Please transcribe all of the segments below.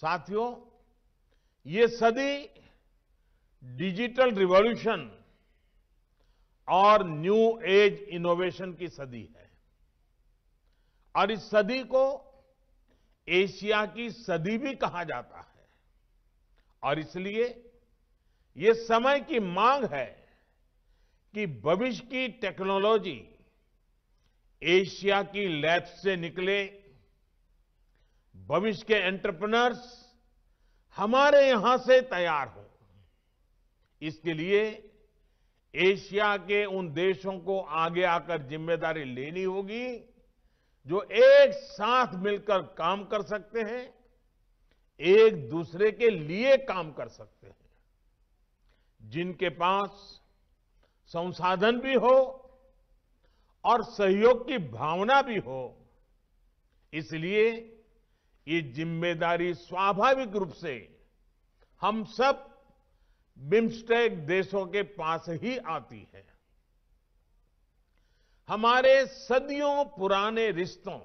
साथियों ये सदी डिजिटल रिवॉल्यूशन और न्यू एज इनोवेशन की सदी है और इस सदी को एशिया की सदी भी कहा जाता है और इसलिए ये समय की मांग है कि भविष्य की टेक्नोलॉजी एशिया की लैब्स से निकले भविष्य के एंटरप्रनर्स हमारे यहां से तैयार हो इसके लिए एशिया के उन देशों को आगे आकर जिम्मेदारी लेनी होगी जो एक साथ मिलकर काम कर सकते हैं एक दूसरे के लिए काम कर सकते हैं जिनके पास संसाधन भी हो और सहयोग की भावना भी हो इसलिए ये जिम्मेदारी स्वाभाविक रूप से हम सब बिम्स्टेक देशों के पास ही आती है हमारे सदियों पुराने रिश्तों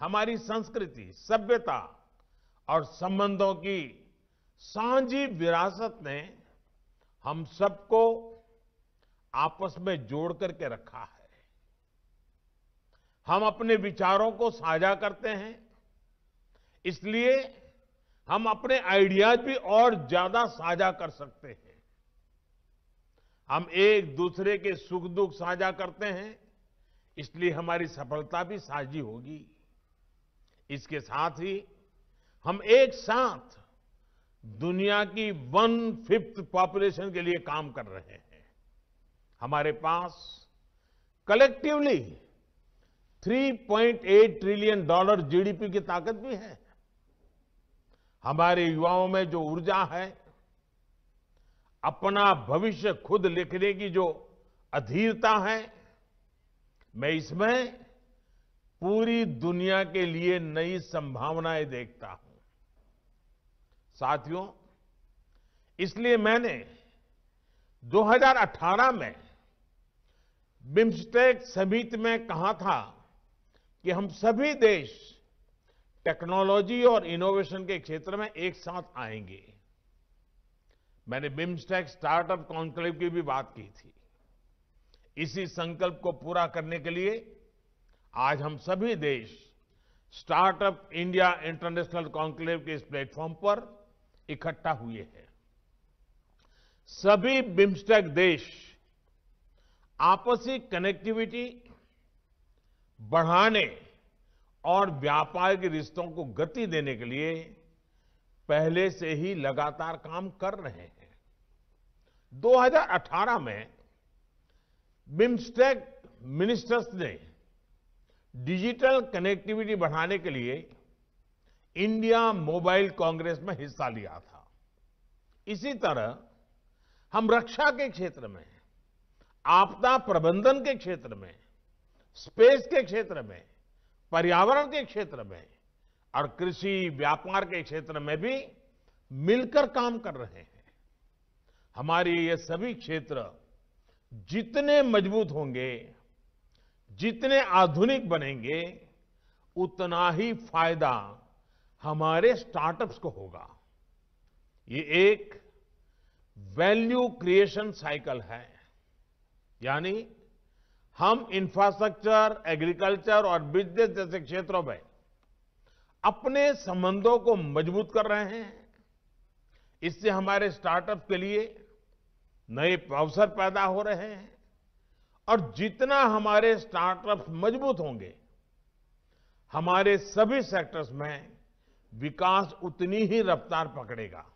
हमारी संस्कृति सभ्यता और संबंधों की सांझी विरासत ने हम सबको आपस में जोड़ करके रखा है हम अपने विचारों को साझा करते हैं इसलिए हम अपने आइडियाज भी और ज्यादा साझा कर सकते हैं हम एक दूसरे के सुख दुख साझा करते हैं इसलिए हमारी सफलता भी साझी होगी इसके साथ ही हम एक साथ दुनिया की वन फिफ्थ पॉपुलेशन के लिए काम कर रहे हैं हमारे पास कलेक्टिवली 3.8 ट्रिलियन डॉलर जीडीपी की ताकत भी है हमारे युवाओं में जो ऊर्जा है अपना भविष्य खुद लिखने की जो अधीरता है मैं इसमें पूरी दुनिया के लिए नई संभावनाएं देखता हूं साथियों इसलिए मैंने 2018 में बिम्स्टेक समिति में कहा था कि हम सभी देश टेक्नोलॉजी और इनोवेशन के क्षेत्र में एक साथ आएंगे मैंने बिम्स्टेक स्टार्टअप कॉन्क्लेव की भी बात की थी इसी संकल्प को पूरा करने के लिए आज हम सभी देश स्टार्टअप इंडिया इंटरनेशनल कॉन्क्लेव के इस प्लेटफॉर्म पर इकट्ठा हुए हैं सभी बिम्स्टेक देश आपसी कनेक्टिविटी बढ़ाने और व्यापारिक रिश्तों को गति देने के लिए पहले से ही लगातार काम कर रहे हैं 2018 में बिम्स्टेक मिनिस्टर्स ने डिजिटल कनेक्टिविटी बढ़ाने के लिए इंडिया मोबाइल कांग्रेस में हिस्सा लिया था इसी तरह हम रक्षा के क्षेत्र में आपदा प्रबंधन के क्षेत्र में स्पेस के क्षेत्र में पर्यावरण के क्षेत्र में और कृषि व्यापार के क्षेत्र में भी मिलकर काम कर रहे हैं हमारे ये सभी क्षेत्र जितने मजबूत होंगे जितने आधुनिक बनेंगे उतना ही फायदा हमारे स्टार्टअप्स को होगा ये एक वैल्यू क्रिएशन साइकिल है यानी हम इंफ्रास्ट्रक्चर एग्रीकल्चर और बिजनेस जैसे क्षेत्रों में अपने संबंधों को मजबूत कर रहे हैं इससे हमारे स्टार्टअप के लिए नए अवसर पैदा हो रहे हैं और जितना हमारे स्टार्टअप मजबूत होंगे हमारे सभी सेक्टर्स में विकास उतनी ही रफ्तार पकड़ेगा